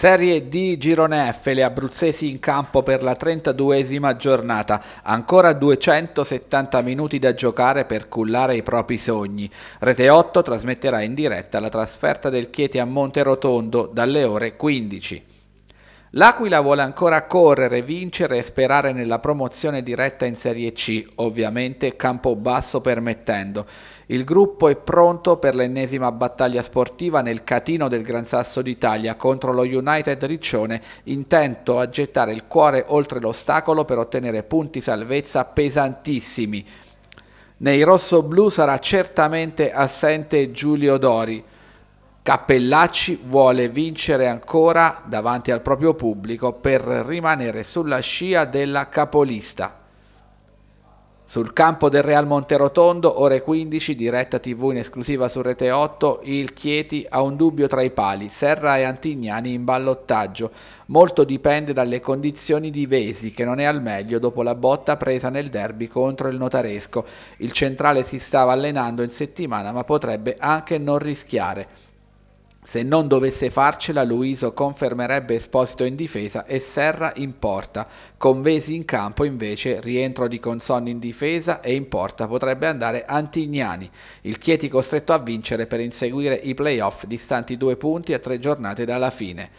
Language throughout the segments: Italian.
Serie D Girone F, le abruzzesi in campo per la 32esima giornata, ancora 270 minuti da giocare per cullare i propri sogni. Rete 8 trasmetterà in diretta la trasferta del Chieti a Monterotondo dalle ore 15. L'Aquila vuole ancora correre, vincere e sperare nella promozione diretta in Serie C, ovviamente campo basso permettendo. Il gruppo è pronto per l'ennesima battaglia sportiva nel catino del Gran Sasso d'Italia contro lo United Riccione, intento a gettare il cuore oltre l'ostacolo per ottenere punti salvezza pesantissimi. Nei rossoblù sarà certamente assente Giulio Dori. Cappellacci vuole vincere ancora davanti al proprio pubblico per rimanere sulla scia della capolista. Sul campo del Real Monterotondo, ore 15, diretta tv in esclusiva su Rete 8, il Chieti ha un dubbio tra i pali, Serra e Antignani in ballottaggio. Molto dipende dalle condizioni di Vesi, che non è al meglio dopo la botta presa nel derby contro il Notaresco. Il centrale si stava allenando in settimana, ma potrebbe anche non rischiare. Se non dovesse farcela, Luiso confermerebbe Esposito in difesa e Serra in porta. Con Vesi in campo, invece, rientro di Consonni in difesa e in porta potrebbe andare Antignani. Il Chieti costretto a vincere per inseguire i playoff distanti due punti a tre giornate dalla fine.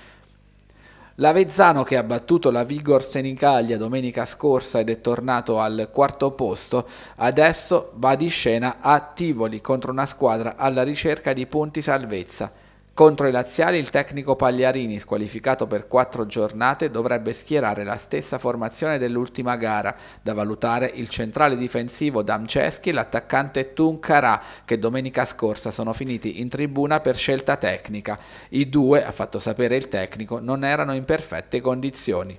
L'Avezzano che ha battuto la Vigor Senigallia domenica scorsa ed è tornato al quarto posto, adesso va di scena a Tivoli contro una squadra alla ricerca di punti salvezza. Contro i laziali il tecnico Pagliarini, squalificato per quattro giornate, dovrebbe schierare la stessa formazione dell'ultima gara, da valutare il centrale difensivo Damceschi e l'attaccante Tuncarà, che domenica scorsa sono finiti in tribuna per scelta tecnica. I due, ha fatto sapere il tecnico, non erano in perfette condizioni.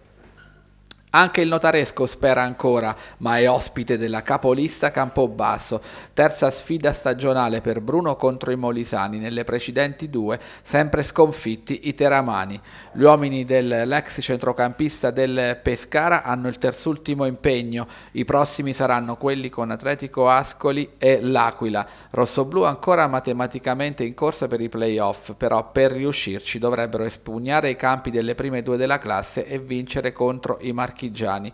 Anche il notaresco spera ancora, ma è ospite della capolista Campobasso. Terza sfida stagionale per Bruno contro i Molisani, nelle precedenti due sempre sconfitti i Teramani. Gli uomini dell'ex centrocampista del Pescara hanno il terzultimo impegno, i prossimi saranno quelli con Atletico Ascoli e l'Aquila. Rossoblù ancora matematicamente in corsa per i playoff, però per riuscirci dovrebbero espugnare i campi delle prime due della classe e vincere contro i Marchesi marchigiani.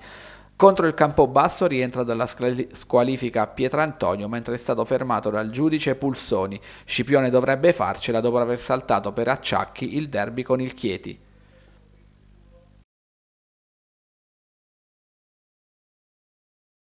Contro il Campobasso rientra dalla squalifica Pietrantonio mentre è stato fermato dal giudice Pulsoni. Scipione dovrebbe farcela dopo aver saltato per acciacchi il derby con il Chieti.